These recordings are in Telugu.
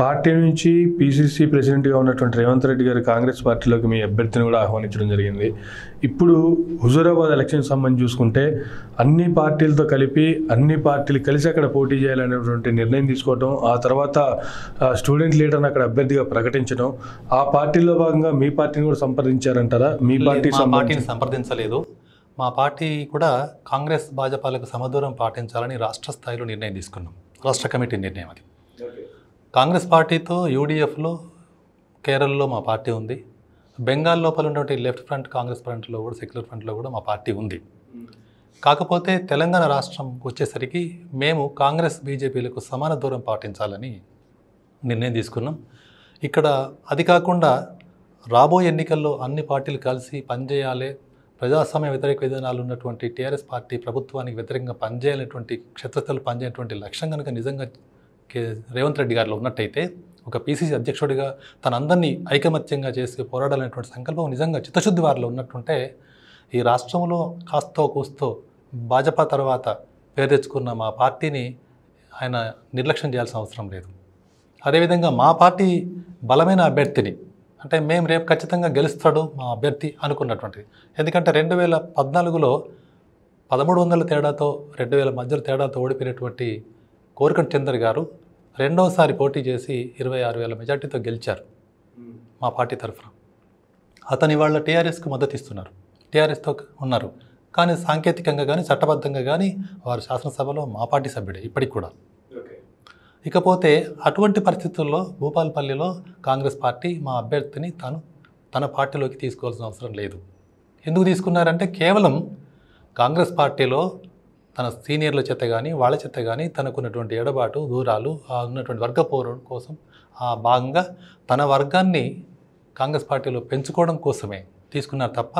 పార్టీ నుంచి పీసీసీ ప్రెసిడెంట్గా ఉన్నటువంటి రేవంత్ రెడ్డి గారు కాంగ్రెస్ పార్టీలోకి మీ అభ్యర్థిని కూడా ఆహ్వానించడం జరిగింది ఇప్పుడు హుజూరాబాద్ ఎలక్షన్ సంబంధించి చూసుకుంటే అన్ని పార్టీలతో కలిపి అన్ని పార్టీలు కలిసి అక్కడ పోటీ చేయాలనేటువంటి నిర్ణయం తీసుకోవడం ఆ తర్వాత స్టూడెంట్ లీడర్ని అక్కడ అభ్యర్థిగా ప్రకటించడం ఆ పార్టీలో భాగంగా మీ పార్టీని కూడా సంప్రదించారంటారా మీ పార్టీ పార్టీని సంప్రదించలేదు మా పార్టీ కూడా కాంగ్రెస్ భాజపాలకు సమదూరం పాటించాలని రాష్ట్ర స్థాయిలో నిర్ణయం తీసుకున్నాం రాష్ట్ర కమిటీ నిర్ణయం అది కాంగ్రెస్ పార్టీతో యూడిఎఫ్లో కేరళలో మా పార్టీ ఉంది బెంగాల్ లోపల ఉన్నటువంటి లెఫ్ట్ ఫ్రంట్ కాంగ్రెస్ ఫ్రంట్లో కూడా సెక్యులర్ ఫ్రంట్లో కూడా మా పార్టీ ఉంది కాకపోతే తెలంగాణ రాష్ట్రం వచ్చేసరికి మేము కాంగ్రెస్ బీజేపీలకు సమాన దూరం పాటించాలని నిర్ణయం తీసుకున్నాం ఇక్కడ అది కాకుండా రాబోయే ఎన్నికల్లో అన్ని పార్టీలు కలిసి పనిచేయాలి ప్రజాస్వామ్య వ్యతిరేక విధానాలు ఉన్నటువంటి టీఆర్ఎస్ పార్టీ ప్రభుత్వానికి వ్యతిరేకంగా పనిచేయాలనేటువంటి క్షేత్రస్థలు పనిచేయటువంటి లక్ష్యం కనుక నిజంగా కే రేవంత్ రెడ్డి గారిలో ఉన్నట్టయితే ఒక పీసీసీ అధ్యక్షుడిగా తనందరినీ ఐకమత్యంగా చేసి పోరాడాలనేటువంటి సంకల్పం నిజంగా చిత్తశుద్ధి వారిలో ఉన్నట్టుంటే ఈ రాష్ట్రంలో కాస్తో కూస్తో భాజపా తర్వాత పేరు తెచ్చుకున్న మా పార్టీని ఆయన నిర్లక్ష్యం చేయాల్సిన అవసరం లేదు అదేవిధంగా మా పార్టీ బలమైన అభ్యర్థిని అంటే మేము రేపు ఖచ్చితంగా గెలుస్తాడు మా అభ్యర్థి అనుకున్నటువంటిది ఎందుకంటే రెండు వేల పద్నాలుగులో పదమూడు వందల తేడాతో రెండు వేల మధ్యలో తేడాతో ఓడిపోయినటువంటి కోరికన్ చందర్ గారు రెండవసారి పోటీ చేసి ఇరవై ఆరు వేల మెజార్టీతో గెలిచారు మా పార్టీ తరఫున అతని వాళ్ళ టీఆర్ఎస్కు మద్దతు ఇస్తున్నారు టీఆర్ఎస్తో ఉన్నారు కానీ సాంకేతికంగా కానీ చట్టబద్ధంగా కానీ వారు శాసనసభలో మా పార్టీ సభ్యుడే ఇప్పటికి కూడా ఇకపోతే అటువంటి పరిస్థితుల్లో భూపాలపల్లిలో కాంగ్రెస్ పార్టీ మా అభ్యర్థిని తను తన పార్టీలోకి తీసుకోవాల్సిన అవసరం లేదు ఎందుకు తీసుకున్నారంటే కేవలం కాంగ్రెస్ పార్టీలో తన సీనియర్ల చేత కానీ వాళ్ళ చేత కానీ తనకున్నటువంటి ఎడబాటు దూరాలు ఆ ఉన్నటువంటి వర్గ పోరు కోసం ఆ భాగంగా తన వర్గాన్ని కాంగ్రెస్ పార్టీలో పెంచుకోవడం కోసమే తీసుకున్నారు తప్ప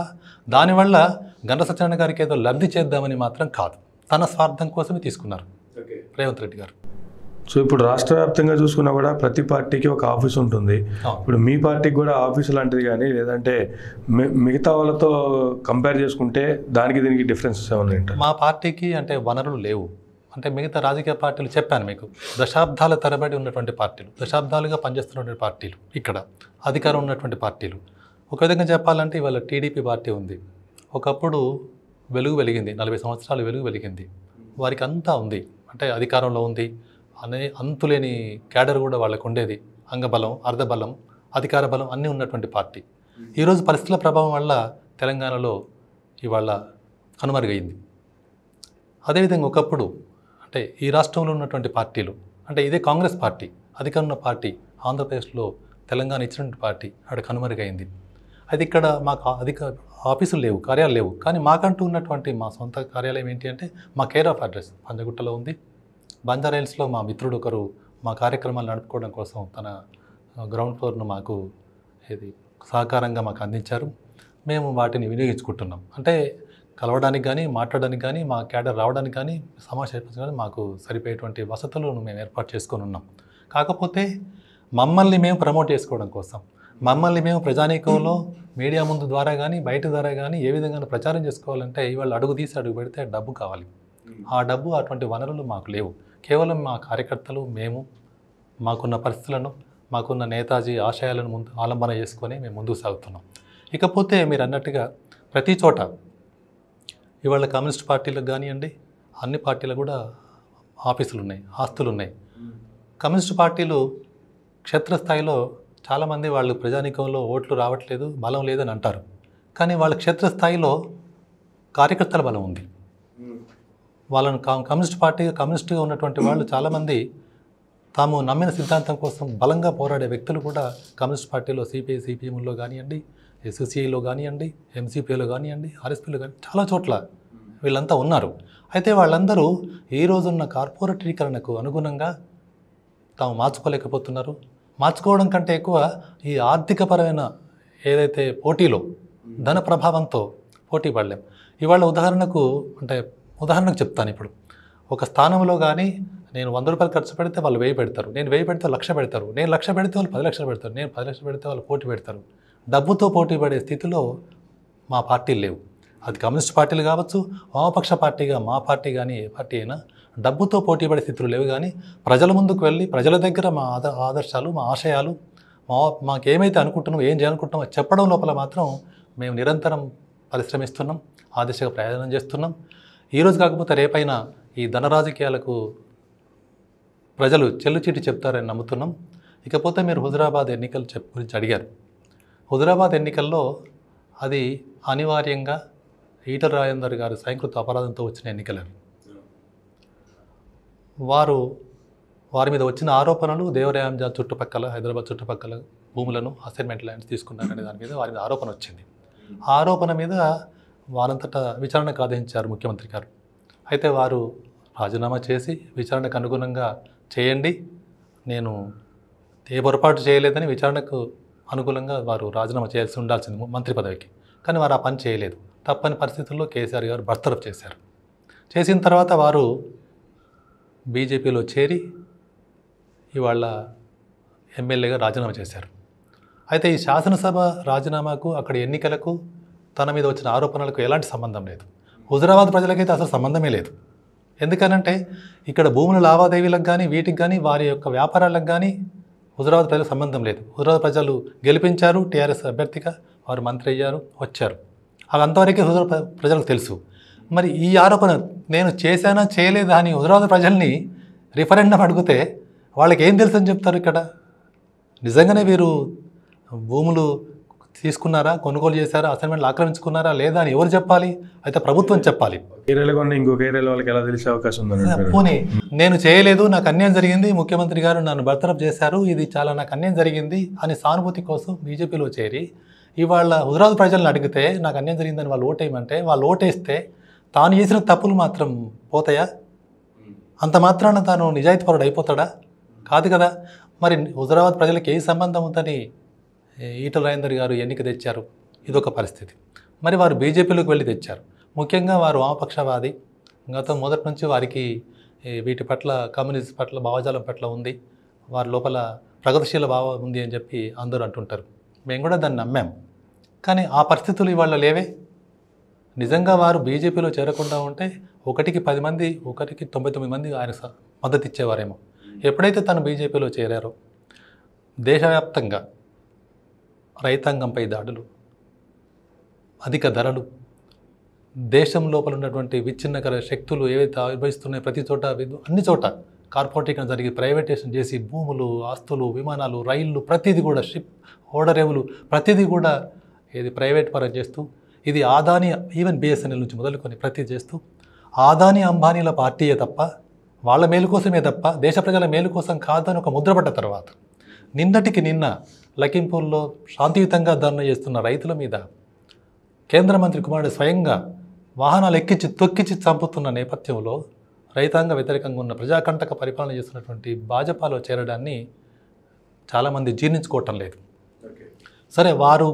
దానివల్ల గంట సత్యనారాయణ గారికి ఏదో లబ్ధి చేద్దామని మాత్రం కాదు తన స్వార్థం కోసమే తీసుకున్నారు రేవంత్ రెడ్డి గారు సో ఇప్పుడు రాష్ట్ర వ్యాప్తంగా చూసుకున్నా కూడా ప్రతి పార్టీకి ఒక ఆఫీస్ ఉంటుంది ఇప్పుడు మీ పార్టీకి కూడా ఆఫీస్ లాంటిది కానీ లేదంటే మిగతా వాళ్ళతో కంపేర్ చేసుకుంటే దానికి దీనికి డిఫరెన్సెస్ ఏమన్నా మా పార్టీకి అంటే వనరులు లేవు అంటే మిగతా రాజకీయ పార్టీలు చెప్పాను మీకు దశాబ్దాల తరబడి ఉన్నటువంటి పార్టీలు దశాబ్దాలుగా పనిచేస్తున్నటువంటి పార్టీలు ఇక్కడ అధికారం ఉన్నటువంటి పార్టీలు ఒక విధంగా చెప్పాలంటే ఇవాళ టీడీపీ పార్టీ ఉంది ఒకప్పుడు వెలుగు వెలిగింది నలభై సంవత్సరాలు వెలుగు వెలిగింది వారికి అంతా ఉంది అంటే అధికారంలో ఉంది అనే అంతులేని క్యాడర్ కూడా వాళ్ళకు ఉండేది అంగబలం అర్ధబలం అధికార బలం అన్నీ ఉన్నటువంటి పార్టీ ఈరోజు పరిస్థితుల ప్రభావం వల్ల తెలంగాణలో ఇవాళ కనుమరుగైంది అదేవిధంగా ఒకప్పుడు అంటే ఈ రాష్ట్రంలో ఉన్నటువంటి పార్టీలు అంటే ఇదే కాంగ్రెస్ పార్టీ అధికారం పార్టీ ఆంధ్రప్రదేశ్లో తెలంగాణ ఇచ్చినటువంటి పార్టీ అక్కడ కనుమరుగైంది అయితే ఇక్కడ మాకు అధిక ఆఫీసులు లేవు కార్యాలు లేవు కానీ మాకంటూ ఉన్నటువంటి మా సొంత కార్యాలయం ఏంటి అంటే మా కేర్ ఆఫ్ అడ్రస్ పంజగుట్టలో ఉంది బంజారాయిల్స్లో మా మిత్రుడు ఒకరు మా కార్యక్రమాలు నడుపుకోవడం కోసం తన గ్రౌండ్ ఫ్లోర్ను మాకు ఇది సహకారంగా మాకు అందించారు మేము వాటిని వినియోగించుకుంటున్నాం అంటే కలవడానికి కానీ మాట్లాడడానికి కానీ మా క్యాడర్ రావడానికి కానీ సమావేశం కానీ మాకు సరిపోయేటువంటి వసతులను మేము ఏర్పాటు చేసుకొని ఉన్నాం కాకపోతే మమ్మల్ని మేము ప్రమోట్ చేసుకోవడం కోసం మమ్మల్ని మేము ప్రజానీకంలో మీడియా ముందు ద్వారా కానీ బయట ద్వారా కానీ ఏ విధంగా ప్రచారం చేసుకోవాలంటే ఇవాళ అడుగు తీసి అడుగు పెడితే డబ్బు కావాలి ఆ డబ్బు అటువంటి వనరులు మాకు లేవు కేవలం మా కార్యకర్తలు మేము మాకున్న పరిస్థితులను మాకున్న నేతాజీ ఆశయాలను ముందు ఆలంబన చేసుకొని మేము ముందుకు సాగుతున్నాం ఇకపోతే మీరు అన్నట్టుగా ప్రతి చోట ఇవాళ కమ్యూనిస్ట్ పార్టీలకు కానివ్వండి అన్ని పార్టీలకు కూడా ఆఫీసులు ఉన్నాయి ఆస్తులు ఉన్నాయి కమ్యూనిస్ట్ పార్టీలు క్షేత్రస్థాయిలో చాలామంది వాళ్ళు ప్రజానీకంలో ఓట్లు రావట్లేదు బలం లేదని అంటారు కానీ వాళ్ళ క్షేత్రస్థాయిలో కార్యకర్తల బలం ఉంది వాళ్ళను కమ్యూనిస్ట్ పార్టీ కమ్యూనిస్ట్గా ఉన్నటువంటి వాళ్ళు చాలామంది తాము నమ్మిన సిద్ధాంతం కోసం బలంగా పోరాడే వ్యక్తులు కూడా కమ్యూనిస్ట్ పార్టీలో సిపిఐ సిపిఎంలో కానివ్వండి ఎస్ఎస్సిఐలో కానివ్వండి ఎంసీపీలో కానివ్వండి ఆర్ఎస్పీలో కానీ చాలా చోట్ల వీళ్ళంతా ఉన్నారు అయితే వాళ్ళందరూ ఈ రోజున్న కార్పొరేటీకరణకు అనుగుణంగా తాము మార్చుకోలేకపోతున్నారు మార్చుకోవడం కంటే ఎక్కువ ఈ ఆర్థికపరమైన ఏదైతే పోటీలో ధన ప్రభావంతో పోటీ పడలేం ఇవాళ ఉదాహరణకు అంటే ఉదాహరణకు చెప్తాను ఇప్పుడు ఒక స్థానంలో కానీ నేను వంద రూపాయలు ఖర్చు పెడితే వాళ్ళు వెయ్యి పెడతారు నేను వెయ్యి పెడితే లక్ష పెడతారు నేను లక్ష పెడితే వాళ్ళు పది లక్షలు పెడతారు నేను పది లక్షలు పెడితే వాళ్ళు పోటీ పెడతారు డబ్బుతో పోటీ పడే స్థితిలో మా పార్టీలు లేవు అది కమ్యూనిస్ట్ పార్టీలు కావచ్చు వామపక్ష పార్టీగా మా పార్టీ కానీ ఏ పార్టీ అయినా డబ్బుతో పోటీ పడే స్థితులు లేవు కానీ ప్రజల ముందుకు వెళ్ళి ప్రజల దగ్గర మా ఆదర్శాలు మా ఆశయాలు మా మాకు ఏమైతే అనుకుంటున్నాం ఏం చేయాలనుకుంటున్నామో చెప్పడం లోపల మాత్రం మేము నిరంతరం పరిశ్రమిస్తున్నాం ఆ దిశగా ప్రయాణం చేస్తున్నాం ఈరోజు కాకపోతే రేపైనా ఈ ధన రాజకీయాలకు ప్రజలు చెల్లుచీటి చెప్తారని నమ్ముతున్నాం ఇకపోతే మీరు హుజరాబాద్ ఎన్నికల గురించి అడిగారు హుజరాబాద్ ఎన్నికల్లో అది అనివార్యంగా ఈటల రాజేందర్ గారు సైంకృత అపరాధంతో వచ్చిన ఎన్నికలు వారు వారి మీద వచ్చిన ఆరోపణలు దేవరాయాంజా చుట్టుపక్కల హైదరాబాద్ చుట్టుపక్కల భూములను అసైన్మెంట్ ల్యాండ్స్ తీసుకున్నారనే దాని మీద వారి మీద ఆరోపణ వచ్చింది ఆరోపణ మీద వారంతట విచారణకు ఆదేశించారు ముఖ్యమంత్రి గారు అయితే వారు రాజీనామా చేసి విచారణకు అనుగుణంగా చేయండి నేను ఏ పొరపాటు చేయలేదని విచారణకు అనుకూలంగా వారు రాజీనామా చేయాల్సి ఉండాల్సింది మంత్రి పదవికి కానీ వారు ఆ పని చేయలేదు తప్పని పరిస్థితుల్లో కేసీఆర్ గారు బర్తరఫ్ చేశారు చేసిన తర్వాత వారు బీజేపీలో చేరి ఇవాళ ఎమ్మెల్యేగా రాజీనామా చేశారు అయితే ఈ శాసనసభ రాజీనామాకు అక్కడ ఎన్నికలకు తన మీద వచ్చిన ఆరోపణలకు ఎలాంటి సంబంధం లేదు హుజరాబాద్ ప్రజలకైతే అసలు సంబంధమే లేదు ఎందుకనంటే ఇక్కడ భూముల లావాదేవీలకు కానీ వీటికి కానీ వారి యొక్క వ్యాపారాలకు కానీ హుజరాబాద్ ప్రజలకు సంబంధం లేదు హుజరాబాద్ ప్రజలు గెలిపించారు టీఆర్ఎస్ అభ్యర్థిగా వారు మంత్రి అయ్యారు వచ్చారు అవి అంతవరకే హుజరాబాద్ ప్రజలకు తెలుసు మరి ఈ ఆరోపణ నేను చేశానా చేయలేదా అని హుజరాబాద్ ప్రజల్ని రిఫరెండం అడిగితే వాళ్ళకి ఏం తెలుసు అని చెప్తారు ఇక్కడ నిజంగానే వీరు భూములు తీసుకున్నారా కొనుగోలు చేశారా అసైన్మెంట్లు ఆక్రమించుకున్నారా లేదా అని ఎవరు చెప్పాలి అయితే ప్రభుత్వం చెప్పాలి ఇంకొక వాళ్ళకి ఎలా తెలిసే అవకాశం ఉంది పోనీ నేను చేయలేదు నాకు అన్యాయం జరిగింది ముఖ్యమంత్రి గారు నన్ను బర్తరఫ్ చేశారు ఇది చాలా నాకు అన్యాయం జరిగింది అని సానుభూతి కోసం బీజేపీలో చేరి ఇవాళ హుజరాబాద్ ప్రజలను అడిగితే నాకు అన్యాయం జరిగిందని వాళ్ళు ఓటేయమంటే వాళ్ళు ఓటేస్తే తాను చేసిన తప్పులు మాత్రం పోతాయా అంత మాత్రాన తాను నిజాయితీపరుడు అయిపోతాడా కాదు కదా మరి హుజరాబాద్ ప్రజలకు ఏ సంబంధం ఉందని ఈటల రాజేందర్ గారు ఎన్నిక తెచ్చారు ఇదొక పరిస్థితి మరి వారు బీజేపీలోకి వెళ్ళి తెచ్చారు ముఖ్యంగా వారు వామపక్షవాది గత మొదటి నుంచి వారికి వీటి పట్ల కమ్యూనిస్ట్ పట్ల భావజాలం పట్ల ఉంది వారి లోపల ప్రగతిశీల భావం ఉంది అని చెప్పి అందరూ అంటుంటారు మేము కూడా దాన్ని నమ్మాం కానీ ఆ పరిస్థితులు ఇవాళ లేవే నిజంగా వారు బీజేపీలో చేరకుండా ఉంటే ఒకటికి పది మంది ఒకటికి తొంభై తొమ్మిది మంది ఆయన మద్దతు ఇచ్చేవారేమో ఎప్పుడైతే తను బీజేపీలో చేరారో దేశవ్యాప్తంగా రైతాంగంపై దాడులు అధిక ధరలు దేశం లోపల ఉన్నటువంటి విచ్ఛిన్నకర శక్తులు ఏవైతే ఆవిర్భవిస్తున్నాయో ప్రతి చోట అన్ని చోట కార్పొరేటింగ్ జరిగి ప్రైవేటేషన్ చేసి భూములు ఆస్తులు విమానాలు రైళ్లు ప్రతిదీ కూడా షిప్ ఓడరేవులు ప్రతిదీ కూడా ఇది ప్రైవేట్ పరం చేస్తూ ఇది ఆదాని ఈవెన్ బిఎస్ఎన్ఎల్ నుంచి మొదలుకొని ప్రతి చేస్తూ ఆదాని అంబానీల పార్టీయే తప్ప వాళ్ళ మేలు కోసమే తప్ప దేశ ప్రజల మేలు కోసం కాదని ఒక ముద్రపడ్డ తర్వాత నిన్నటికి నిన్న లఖింపూర్లో శాంతియుతంగా ధర్నా చేస్తున్న రైతుల మీద కేంద్ర మంత్రి కుమారుడు స్వయంగా వాహనాలు ఎక్కించి తొక్కించి చంపుతున్న నేపథ్యంలో రైతాంగ వ్యతిరేకంగా ఉన్న ప్రజాకంటక పరిపాలన చేస్తున్నటువంటి భాజపాలో చేరడాన్ని చాలామంది జీర్ణించుకోవటం లేదు సరే వారు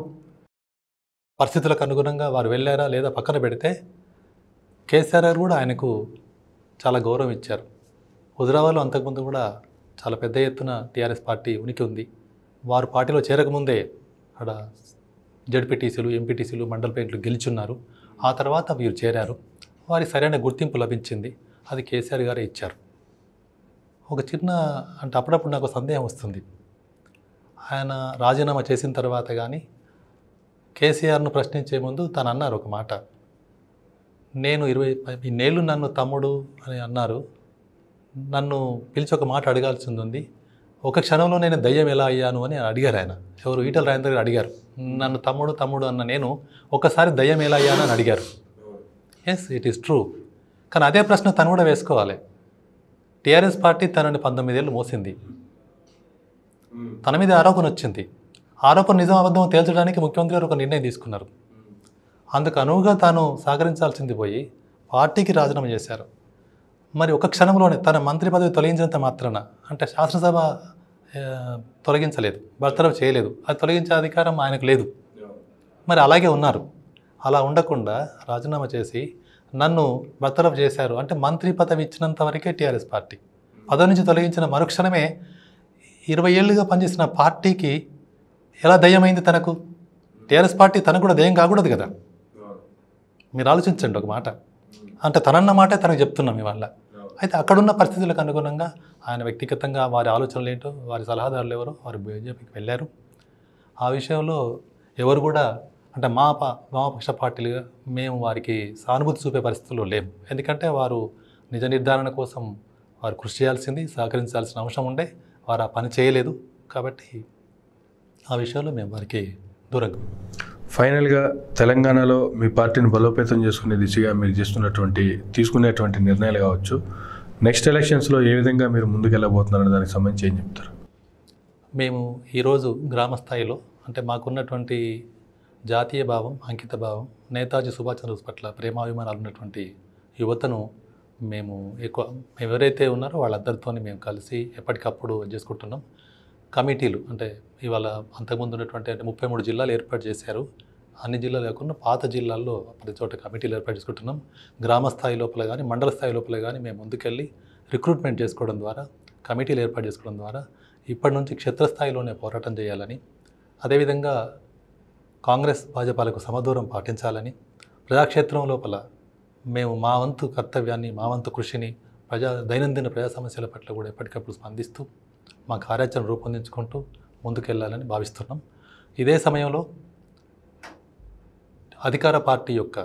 పరిస్థితులకు అనుగుణంగా వారు వెళ్ళారా లేదా పక్కన పెడితే కేసీఆర్ గారు కూడా ఆయనకు చాలా గౌరవం ఇచ్చారు హుజరాబాద్లో అంతకుముందు కూడా చాలా పెద్ద ఎత్తున టీఆర్ఎస్ పార్టీ ఉనికి ఉంది వారు పార్టీలో చేరకముందే అక్కడ జడ్పీటీసీలు ఎంపీటీసీలు మండల పేర్లు గెలుచున్నారు ఆ తర్వాత వీరు చేరారు వారి సరైన గుర్తింపు లభించింది అది కేసీఆర్ గారే ఇచ్చారు ఒక చిన్న అంటే అప్పుడప్పుడు నాకు సందేహం వస్తుంది ఆయన రాజీనామా చేసిన తర్వాత కానీ కేసీఆర్ను ప్రశ్నించే ముందు తను అన్నారు ఒక మాట నేను ఇరవై నేళ్ళు నన్ను తమ్ముడు అని అన్నారు నన్ను పిలిచి ఒక మాట అడగాల్సింది ఉంది ఒక క్షణంలో నేను దయ్యం ఎలా అయ్యాను అని అడిగారు ఆయన ఎవరు ఈటల రాయందర్ గారు అడిగారు నన్ను తమ్ముడు తమ్ముడు అన్న నేను ఒకసారి దయ్యం ఎలా అయ్యాను అని అడిగారు ఎస్ ఇట్ ఈస్ ట్రూ కానీ అదే ప్రశ్న తను కూడా వేసుకోవాలి టీఆర్ఎస్ పార్టీ తనని పంతొమ్మిదేళ్ళు మోసింది తన మీద ఆరోపణ వచ్చింది ఆరోపణ నిజం అబద్ధం తేల్చడానికి ముఖ్యమంత్రి గారు ఒక నిర్ణయం తీసుకున్నారు అందుకు అనువుగా తాను సహకరించాల్సింది పోయి పార్టీకి రాజీనామా చేశారు మరి ఒక క్షణంలోనే తన మంత్రి పదవి తొలగించినంత మాత్రాన అంటే శాసనసభ తొలగించలేదు బర్తరఫ్ చేయలేదు అది తొలగించే అధికారం ఆయనకు లేదు మరి అలాగే ఉన్నారు అలా ఉండకుండా రాజీనామా చేసి నన్ను బర్తరఫ్ చేశారు అంటే మంత్రి పదవి ఇచ్చినంత వరకే టీఆర్ఎస్ పార్టీ పదవి నుంచి తొలగించిన మరుక్షణమే ఇరవై ఏళ్ళుగా పనిచేసిన పార్టీకి ఎలా దయ్యమైంది తనకు టీఆర్ఎస్ పార్టీ తనకు కూడా దయ్యం కాకూడదు కదా మీరు ఆలోచించండి ఒక మాట అంటే తనన్న మాటే తనకు చెప్తున్నాం ఇవాళ అయితే అక్కడున్న పరిస్థితులకు అనుగుణంగా ఆయన వ్యక్తిగతంగా వారి ఆలోచనలు ఏంటో వారి సలహాదారులు ఎవరో వారు బీజేపీకి వెళ్ళారు ఆ విషయంలో ఎవరు కూడా అంటే మా ప వామపక్ష పార్టీలుగా మేము వారికి సానుభూతి చూపే పరిస్థితుల్లో లేము ఎందుకంటే వారు నిజ నిర్ధారణ కోసం వారు కృషి చేయాల్సింది సహకరించాల్సిన అంశం ఉండే వారు ఆ పని చేయలేదు కాబట్టి ఆ విషయంలో మేము వారికి దూరంగా ఫైనల్గా తెలంగాణలో మీ పార్టీని బలోపేతం చేసుకునే దిశగా మీరు చేస్తున్నటువంటి తీసుకునేటువంటి నిర్ణయాలు కావచ్చు నెక్స్ట్ ఎలక్షన్స్లో ఏ విధంగా మీరు ముందుకెళ్ళబోతున్నారనే దానికి సంబంధించి ఏం చెప్తారు మేము ఈరోజు గ్రామ స్థాయిలో అంటే మాకున్నటువంటి జాతీయ భావం అంకిత భావం నేతాజీ సుభాష్ చంద్రబోస్ పట్ల ప్రేమాభిమానాలు ఉన్నటువంటి యువతను మేము ఎక్కువ మేము ఎవరైతే ఉన్నారో వాళ్ళందరితో మేము కలిసి ఎప్పటికప్పుడు చేసుకుంటున్నాం కమిటీలు అంటే ఇవాళ అంతకుముందు ఉన్నటువంటి అంటే ముప్పై మూడు జిల్లాలు ఏర్పాటు చేశారు అన్ని జిల్లాలు లేకుండా పాత జిల్లాల్లో ప్రతి చోట కమిటీలు ఏర్పాటు చేసుకుంటున్నాం గ్రామ స్థాయి లోపల కానీ మండల స్థాయి లోపల కానీ మేము ముందుకెళ్ళి రిక్రూట్మెంట్ చేసుకోవడం ద్వారా కమిటీలు ఏర్పాటు చేసుకోవడం ద్వారా ఇప్పటి నుంచి క్షేత్రస్థాయిలోనే పోరాటం చేయాలని అదేవిధంగా కాంగ్రెస్ భాజపాలకు సమదూరం పాటించాలని ప్రజాక్షేత్రం లోపల మేము మా వంతు కర్తవ్యాన్ని మా వంతు కృషిని ప్రజా దైనందిన ప్రజా సమస్యల పట్ల కూడా ఎప్పటికప్పుడు స్పందిస్తూ మా కార్యాచరణ రూపొందించుకుంటూ ముందుకెళ్లాలని భావిస్తున్నాం ఇదే సమయంలో అధికార పార్టీ యొక్క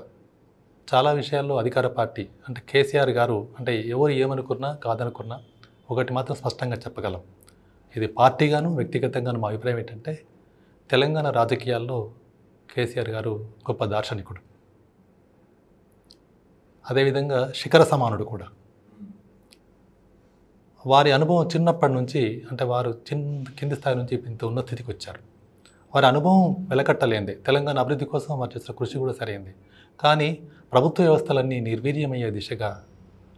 చాలా విషయాల్లో అధికార పార్టీ అంటే కేసీఆర్ గారు అంటే ఎవరు ఏమనుకున్నా కాదనుకున్నా ఒకటి మాత్రం స్పష్టంగా చెప్పగలం ఇది పార్టీగాను వ్యక్తిగతంగాను మా అభిప్రాయం ఏంటంటే తెలంగాణ రాజకీయాల్లో కేసీఆర్ గారు గొప్ప దార్శనికుడు అదేవిధంగా శిఖర సమానుడు కూడా వారి అనుభవం చిన్నప్పటి నుంచి అంటే వారు చిన్న కింది స్థాయి నుంచి ఇంత ఉన్న స్థితికి వచ్చారు వారి అనుభవం వెలకట్టలేంది తెలంగాణ అభివృద్ధి కోసం వారు చేసిన కృషి కూడా సరైంది కానీ ప్రభుత్వ వ్యవస్థలన్నీ నిర్వీర్యమయ్యే దిశగా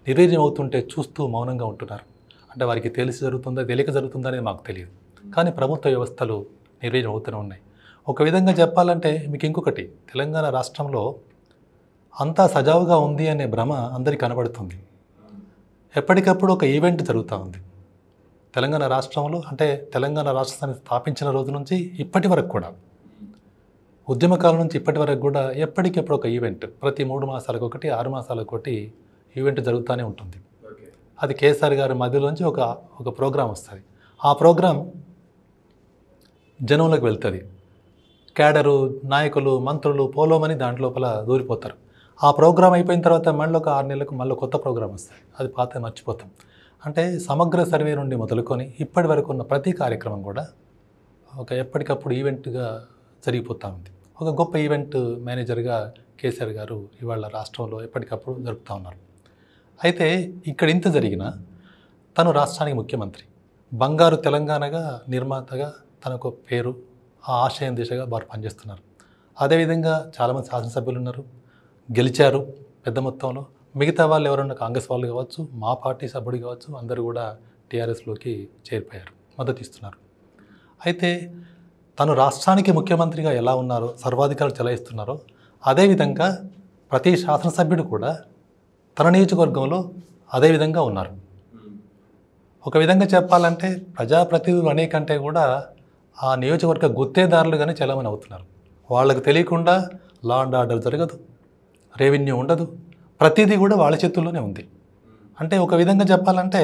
నిర్వీర్యం అవుతుంటే చూస్తూ మౌనంగా ఉంటున్నారు అంటే వారికి తెలిసి జరుగుతుందా తెలియక జరుగుతుందా అనేది మాకు తెలియదు కానీ ప్రభుత్వ వ్యవస్థలు నిర్వీర్యం అవుతూనే ఉన్నాయి ఒక విధంగా చెప్పాలంటే మీకు ఇంకొకటి తెలంగాణ రాష్ట్రంలో అంతా సజావుగా ఉంది అనే భ్రమ అందరికీ కనబడుతుంది ఎప్పటికప్పుడు ఒక ఈవెంట్ జరుగుతూ ఉంది తెలంగాణ రాష్ట్రంలో అంటే తెలంగాణ రాష్ట్రాన్ని స్థాపించిన రోజు నుంచి ఇప్పటి వరకు కూడా ఉద్యమకాలం నుంచి ఇప్పటి వరకు కూడా ఎప్పటికప్పుడు ఒక ఈవెంట్ ప్రతి మూడు మాసాలకు ఒకటి ఆరు మాసాలకు ఒకటి ఈవెంట్ జరుగుతూనే ఉంటుంది అది కేసీఆర్ గారి మధ్యలోంచి ఒక ఒక ప్రోగ్రాం వస్తుంది ఆ ప్రోగ్రాం జనంలోకి వెళ్తుంది క్యాడరు నాయకులు మంత్రులు పోలోమని దాంట్లోపల దూరిపోతారు ఆ ప్రోగ్రామ్ అయిపోయిన తర్వాత మళ్ళీ ఒక ఆరు నెలలకు మళ్ళీ కొత్త ప్రోగ్రామ్ వస్తాయి అది పాత మర్చిపోతాం అంటే సమగ్ర సర్వే నుండి మొదలుకొని ఇప్పటి వరకు ఉన్న ప్రతి కార్యక్రమం కూడా ఒక ఎప్పటికప్పుడు ఈవెంట్గా జరిగిపోతూ ఉంది ఒక గొప్ప ఈవెంట్ మేనేజర్గా కేసీఆర్ గారు ఇవాళ రాష్ట్రంలో ఎప్పటికప్పుడు జరుపుతూ ఉన్నారు అయితే ఇక్కడ ఇంత జరిగిన తను రాష్ట్రానికి ముఖ్యమంత్రి బంగారు తెలంగాణగా నిర్మాతగా తనకు పేరు ఆ ఆశయం దిశగా వారు పనిచేస్తున్నారు అదేవిధంగా చాలామంది శాసనసభ్యులు ఉన్నారు గెలిచారు పెద్ద మొత్తంలో మిగతా వాళ్ళు ఎవరన్నా కాంగ్రెస్ వాళ్ళు కావచ్చు మా పార్టీ సభ్యుడు కావచ్చు అందరూ కూడా టీఆర్ఎస్లోకి చేరిపోయారు మద్దతు ఇస్తున్నారు అయితే తను రాష్ట్రానికి ముఖ్యమంత్రిగా ఎలా ఉన్నారో సర్వాధికారులు చెలాయిస్తున్నారో అదేవిధంగా ప్రతి శాసనసభ్యుడు కూడా తన నియోజకవర్గంలో అదేవిధంగా ఉన్నారు ఒక విధంగా చెప్పాలంటే ప్రజాప్రతినిధులు అనే కంటే కూడా ఆ నియోజకవర్గ గుత్తేదారులుగానే చలామణి అవుతున్నారు వాళ్ళకు తెలియకుండా లా అండ్ ఆర్డర్ జరగదు రెవెన్యూ ఉండదు ప్రతిదీ కూడా వాళ్ళ చేతుల్లోనే ఉంది అంటే ఒక విధంగా చెప్పాలంటే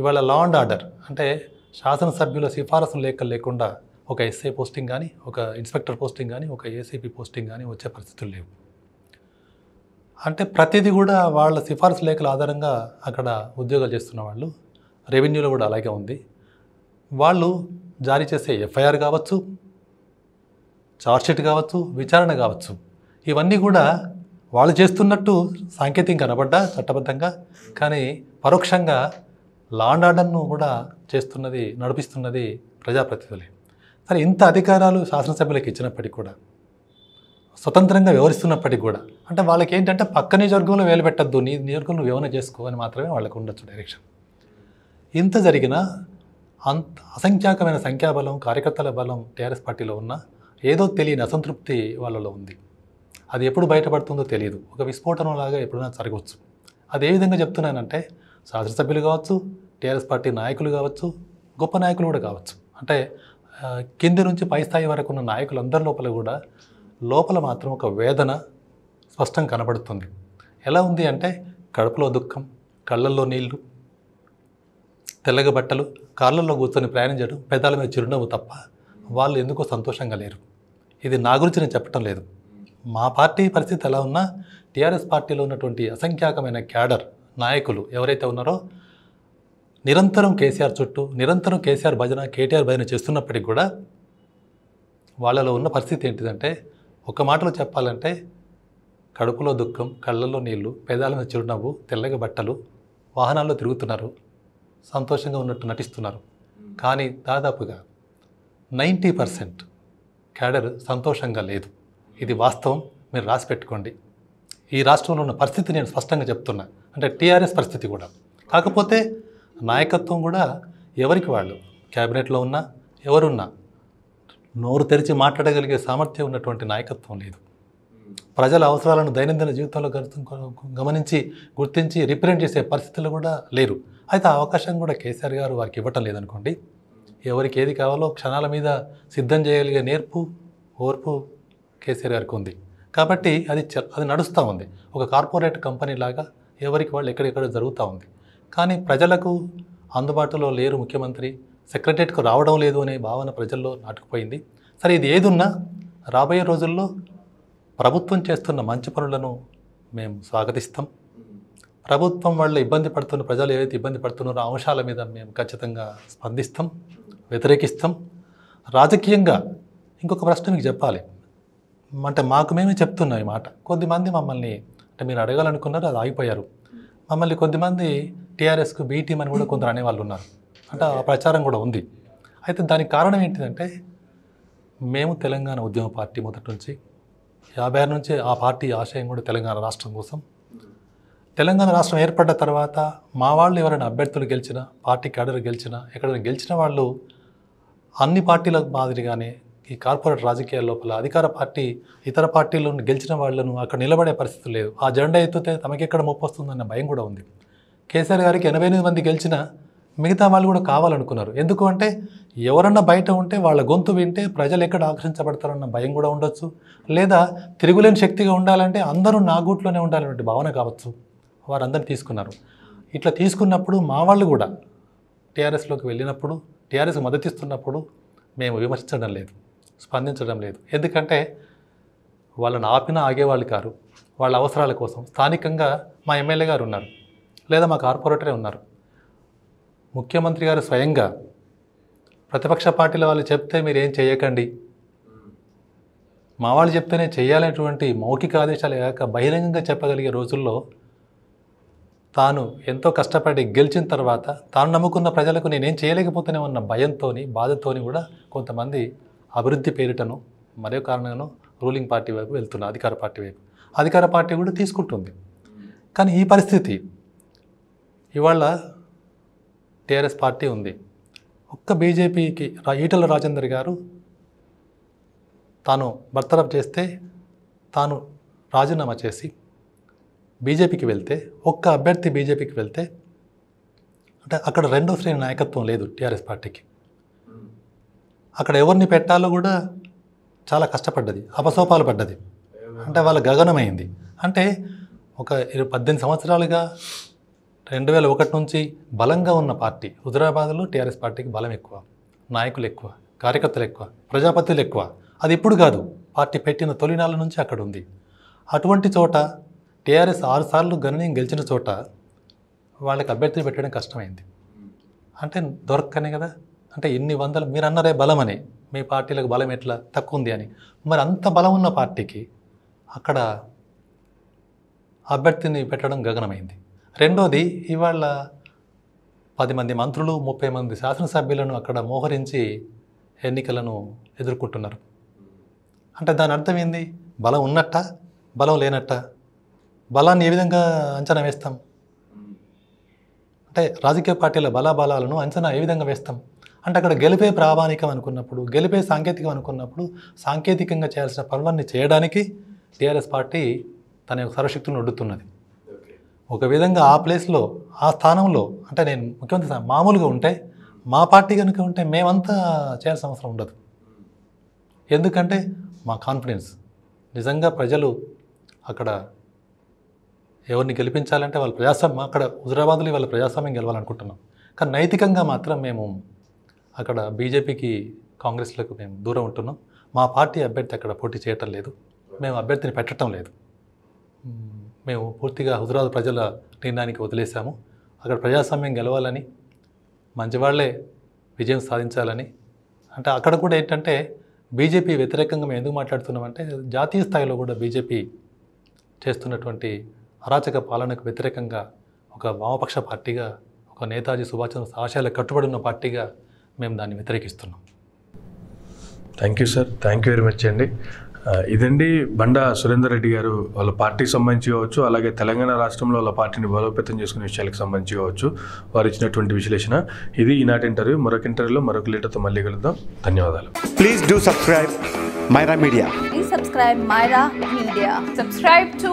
ఇవాళ లా అండ్ ఆర్డర్ అంటే శాసనసభ్యుల సిఫారసు లేక లేకుండా ఒక ఎస్ఐ పోస్టింగ్ కానీ ఒక ఇన్స్పెక్టర్ పోస్టింగ్ కానీ ఒక ఏసీపీ పోస్టింగ్ కానీ వచ్చే పరిస్థితులు లేవు అంటే ప్రతిదీ కూడా వాళ్ళ సిఫారసు లేఖల ఆధారంగా అక్కడ ఉద్యోగాలు చేస్తున్న వాళ్ళు రెవెన్యూలో కూడా అలాగే ఉంది వాళ్ళు జారీ చేసే ఎఫ్ఐఆర్ కావచ్చు ఛార్జ్షీట్ కావచ్చు విచారణ కావచ్చు ఇవన్నీ కూడా వాళ్ళు చేస్తున్నట్టు సాంకేతికం కనబడ్డా చట్టబద్ధంగా కానీ పరోక్షంగా లాండ్ ఆర్డర్ను కూడా చేస్తున్నది నడిపిస్తున్నది ప్రజాప్రతినిధులే సరే ఇంత అధికారాలు శాసనసభ్యులకు ఇచ్చినప్పటికీ కూడా స్వతంత్రంగా వ్యవహరిస్తున్నప్పటికీ కూడా అంటే వాళ్ళకి ఏంటంటే పక్క నియోజకవర్గంలో వేలు పెట్టద్దు నీ నియోజకవర్గంలో వివరణ చేసుకో అని మాత్రమే వాళ్ళకు ఉండొచ్చు డైరెక్షన్ ఇంత జరిగినా అంత అసంఖ్యాకమైన సంఖ్యాబలం కార్యకర్తల బలం టీఆర్ఎస్ పార్టీలో ఉన్న ఏదో తెలియని అసంతృప్తి వాళ్ళలో ఉంది అది ఎప్పుడు బయటపడుతుందో తెలియదు ఒక విస్ఫోటనం లాగా ఎప్పుడైనా జరగవచ్చు అది ఏ విధంగా చెప్తున్నానంటే శాసనసభ్యులు కావచ్చు టీఆర్ఎస్ పార్టీ నాయకులు కావచ్చు గొప్ప నాయకులు కూడా కావచ్చు అంటే కింది నుంచి పై స్థాయి వరకు ఉన్న నాయకులందరి లోపల కూడా లోపల మాత్రం ఒక వేదన స్పష్టం కనబడుతుంది ఎలా ఉంది అంటే కడుపులో దుఃఖం కళ్ళల్లో నీళ్లు తెల్లగ బట్టలు కాళ్ళల్లో కూర్చొని ప్రయాణించడం చేయడం పెదాల మీద చిరునవ్వు తప్ప వాళ్ళు ఎందుకో సంతోషంగా లేరు ఇది నా గురించి నేను చెప్పటం లేదు మా పార్టీ పరిస్థితి ఎలా ఉన్నా టీఆర్ఎస్ పార్టీలో ఉన్నటువంటి అసంఖ్యాకమైన క్యాడర్ నాయకులు ఎవరైతే ఉన్నారో నిరంతరం కేసీఆర్ చుట్టూ నిరంతరం కేసీఆర్ భజన కేటీఆర్ భజన చేస్తున్నప్పటికీ కూడా వాళ్ళలో ఉన్న పరిస్థితి ఏంటిదంటే ఒక మాటలో చెప్పాలంటే కడుపులో దుఃఖం కళ్ళల్లో నీళ్లు పేదాల మీద చిరునవ్వు తెల్లగ బట్టలు వాహనాల్లో తిరుగుతున్నారు సంతోషంగా ఉన్నట్టు నటిస్తున్నారు కానీ దాదాపుగా నైంటీ పర్సెంట్ క్యాడర్ సంతోషంగా లేదు ఇది వాస్తవం మీరు రాసి పెట్టుకోండి ఈ రాష్ట్రంలో ఉన్న పరిస్థితి నేను స్పష్టంగా చెప్తున్నా అంటే టీఆర్ఎస్ పరిస్థితి కూడా కాకపోతే నాయకత్వం కూడా ఎవరికి వాళ్ళు క్యాబినెట్లో ఉన్నా ఎవరున్నా నోరు తెరిచి మాట్లాడగలిగే సామర్థ్యం ఉన్నటువంటి నాయకత్వం లేదు ప్రజల అవసరాలను దైనందిన జీవితంలో గమనించి గుర్తించి రిప్రజెంట్ చేసే పరిస్థితులు కూడా లేరు అయితే ఆ అవకాశం కూడా కేసీఆర్ గారు వారికి ఇవ్వటం లేదనుకోండి ఎవరికి ఏది కావాలో క్షణాల మీద సిద్ధం చేయగలిగే నేర్పు ఓర్పు కేసీఆర్ గారికి ఉంది కాబట్టి అది అది నడుస్తూ ఉంది ఒక కార్పొరేట్ కంపెనీ లాగా ఎవరికి వాళ్ళు ఎక్కడెక్కడ జరుగుతూ ఉంది కానీ ప్రజలకు అందుబాటులో లేరు ముఖ్యమంత్రి సెక్రటరేట్కు రావడం లేదు అనే భావన ప్రజల్లో నాటుకుపోయింది సరే ఇది ఏదున్నా రాబోయే రోజుల్లో ప్రభుత్వం చేస్తున్న మంచి పనులను మేము స్వాగతిస్తాం ప్రభుత్వం వల్ల ఇబ్బంది పడుతున్న ప్రజలు ఏవైతే ఇబ్బంది పడుతున్నారో అంశాల మీద మేము ఖచ్చితంగా స్పందిస్తాం వ్యతిరేకిస్తాం రాజకీయంగా ఇంకొక ప్రశ్న మీకు చెప్పాలి అంటే మాకు మేమే చెప్తున్నాం మాట కొద్దిమంది మమ్మల్ని అంటే మీరు అడగాలనుకున్నారు అది ఆగిపోయారు మమ్మల్ని కొద్దిమంది టీఆర్ఎస్కు బీటీఎం అని కూడా కొందరు అనేవాళ్ళు ఉన్నారు అంటే ఆ ప్రచారం కూడా ఉంది అయితే దానికి కారణం ఏంటిదంటే మేము తెలంగాణ ఉద్యమ పార్టీ మొదటి నుంచి యాభై ఆరు నుంచి ఆ పార్టీ ఆశయం కూడా తెలంగాణ రాష్ట్రం కోసం తెలంగాణ రాష్ట్రం ఏర్పడ్డ తర్వాత మా వాళ్ళు ఎవరైనా అభ్యర్థులు గెలిచినా పార్టీ క్యాడర్ గెలిచినా ఎక్కడైనా గెలిచిన వాళ్ళు అన్ని పార్టీల మాదిరిగానే ఈ కార్పొరేట్ రాజకీయాల లోపల అధికార పార్టీ ఇతర పార్టీలు గెలిచిన వాళ్ళను అక్కడ నిలబడే పరిస్థితి లేదు ఆ జెండా ఎత్తుతే తమకెక్కడ మొప్పు వస్తుందన్న భయం కూడా ఉంది కేసీఆర్ గారికి ఎనభై ఎనిమిది మంది గెలిచిన మిగతా వాళ్ళు కూడా కావాలనుకున్నారు ఎందుకు అంటే ఎవరన్నా బయట ఉంటే వాళ్ళ గొంతు వింటే ప్రజలు ఎక్కడ ఆకర్షించబడతారన్న భయం కూడా ఉండొచ్చు లేదా తిరుగులేని శక్తిగా ఉండాలంటే అందరూ నా గూట్లోనే ఉండాలనే భావన కావచ్చు వారందరినీ తీసుకున్నారు ఇట్లా తీసుకున్నప్పుడు మా వాళ్ళు కూడా టీఆర్ఎస్లోకి వెళ్ళినప్పుడు టీఆర్ఎస్ మద్దతిస్తున్నప్పుడు మేము విమర్శించడం లేదు స్పందించడం లేదు ఎందుకంటే వాళ్ళని ఆపినా ఆగేవాళ్ళు కారు వాళ్ళ అవసరాల కోసం స్థానికంగా మా ఎమ్మెల్యే గారు ఉన్నారు లేదా మా కార్పొరేటరే ఉన్నారు ముఖ్యమంత్రి గారు స్వయంగా ప్రతిపక్ష పార్టీల వాళ్ళు చెప్తే మీరు ఏం చేయకండి మా వాళ్ళు చెప్తేనే చేయాలనేటువంటి మౌఖిక ఆదేశాలు కాక బహిరంగంగా చెప్పగలిగే రోజుల్లో తాను ఎంతో కష్టపడి గెలిచిన తర్వాత తాను నమ్ముకున్న ప్రజలకు నేనేం చేయలేకపోతేనే ఉన్న భయంతో బాధతోని కూడా కొంతమంది అభివృద్ధి పేరిటను మరో కారణంగానో రూలింగ్ పార్టీ వైపు వెళ్తున్న అధికార పార్టీ వైపు అధికార పార్టీ కూడా తీసుకుంటుంది కానీ ఈ పరిస్థితి ఇవాళ టీఆర్ఎస్ పార్టీ ఉంది ఒక్క బీజేపీకి ఈటల రాజేందర్ గారు తాను బర్తరఫ్ చేస్తే తాను రాజీనామా చేసి బీజేపీకి వెళ్తే ఒక్క అభ్యర్థి బీజేపీకి వెళ్తే అంటే అక్కడ రెండో శ్రేణి నాయకత్వం లేదు టీఆర్ఎస్ పార్టీకి అక్కడ ఎవరిని పెట్టాలో కూడా చాలా కష్టపడ్డది అపసోపాలు పడ్డది అంటే వాళ్ళ గగనమైంది అంటే ఒక పద్దెనిమిది సంవత్సరాలుగా రెండు వేల ఒకటి నుంచి బలంగా ఉన్న పార్టీ హుజరాబాద్లో టీఆర్ఎస్ పార్టీకి బలం ఎక్కువ నాయకులు ఎక్కువ కార్యకర్తలు ఎక్కువ ప్రజాపతులు ఎక్కువ అది ఇప్పుడు కాదు పార్టీ పెట్టిన తొలినాళ్ళ నుంచి అక్కడ ఉంది అటువంటి చోట టీఆర్ఎస్ ఆరుసార్లు గణనీయం గెలిచిన చోట వాళ్ళకి అభ్యర్థులు పెట్టడం కష్టమైంది అంటే దొరక్కనే కదా అంటే ఎన్ని వందలు మీరు అన్నారే బలం అని మీ పార్టీలకు బలం ఎట్లా తక్కువ ఉంది అని మరి అంత బలం ఉన్న పార్టీకి అక్కడ అభ్యర్థిని పెట్టడం గగనమైంది రెండోది ఇవాళ పది మంది మంత్రులు ముప్పై మంది శాసనసభ్యులను అక్కడ మోహరించి ఎన్నికలను ఎదుర్కొంటున్నారు అంటే దాని అర్థం ఏంది బలం ఉన్నట్ట బలం లేనట్ట బలాన్ని ఏ విధంగా అంచనా వేస్తాం అంటే రాజకీయ పార్టీల బలాబలాలను అంచనా ఏ విధంగా వేస్తాం అంటే అక్కడ గెలిపే ప్రామాణికం అనుకున్నప్పుడు గెలిపే సాంకేతికం అనుకున్నప్పుడు సాంకేతికంగా చేయాల్సిన పనులన్నీ చేయడానికి టీఆర్ఎస్ పార్టీ తన యొక్క సర్వశక్తులను వడ్డుతున్నది ఒక విధంగా ఆ ప్లేస్లో ఆ స్థానంలో అంటే నేను ముఖ్యమంత్రి మామూలుగా ఉంటే మా పార్టీ కనుక ఉంటే మేమంతా చేయాల్సిన అవసరం ఉండదు ఎందుకంటే మా కాన్ఫిడెన్స్ నిజంగా ప్రజలు అక్కడ ఎవరిని గెలిపించాలంటే వాళ్ళ ప్రజాస్వామ్యం అక్కడ హుజరాబాద్లో వాళ్ళ ప్రజాస్వామ్యం గెలవాలనుకుంటున్నాం కానీ నైతికంగా మాత్రం మేము అక్కడ బీజేపీకి కాంగ్రెస్లకు మేము దూరం ఉంటున్నాం మా పార్టీ అభ్యర్థి అక్కడ పోటీ చేయటం లేదు మేము అభ్యర్థిని పెట్టడం లేదు మేము పూర్తిగా హుజరాబాద్ ప్రజల నిర్ణయానికి వదిలేశాము అక్కడ ప్రజాస్వామ్యం గెలవాలని మంచివాళ్లే విజయం సాధించాలని అంటే అక్కడ కూడా ఏంటంటే బీజేపీ వ్యతిరేకంగా మేము ఎందుకు మాట్లాడుతున్నామంటే జాతీయ స్థాయిలో కూడా బీజేపీ చేస్తున్నటువంటి అరాచక పాలనకు వ్యతిరేకంగా ఒక వామపక్ష పార్టీగా ఒక నేతాజీ సుభాష్ చంద్రబోస్ ఆశయాలకు కట్టుబడి ఉన్న పార్టీగా మేము దాన్ని వ్యతిరేకిస్తున్నాం thank you sir thank you very much అండి ఇదండి బండా సురేందర్ రెడ్డి గారు వాళ్ళ పార్టీకి సంబంధించి కావచ్చు అలాగే తెలంగాణ రాష్ట్రంలో వాళ్ళ పార్టీని బలోపేతం చేసుకునే విషయాలకు సంబంధించి కావచ్చు వారు ఇచ్చినటువంటి విశ్లేషణ ఇది ఈనాటి ఇంటర్వ్యూ మరొక ఇంటర్వ్యూలో మరొక లీటర్తో మళ్ళీ కలుద్దాం ధన్యవాదాలు please do subscribe Myra Media subscribe Myra Media subscribe to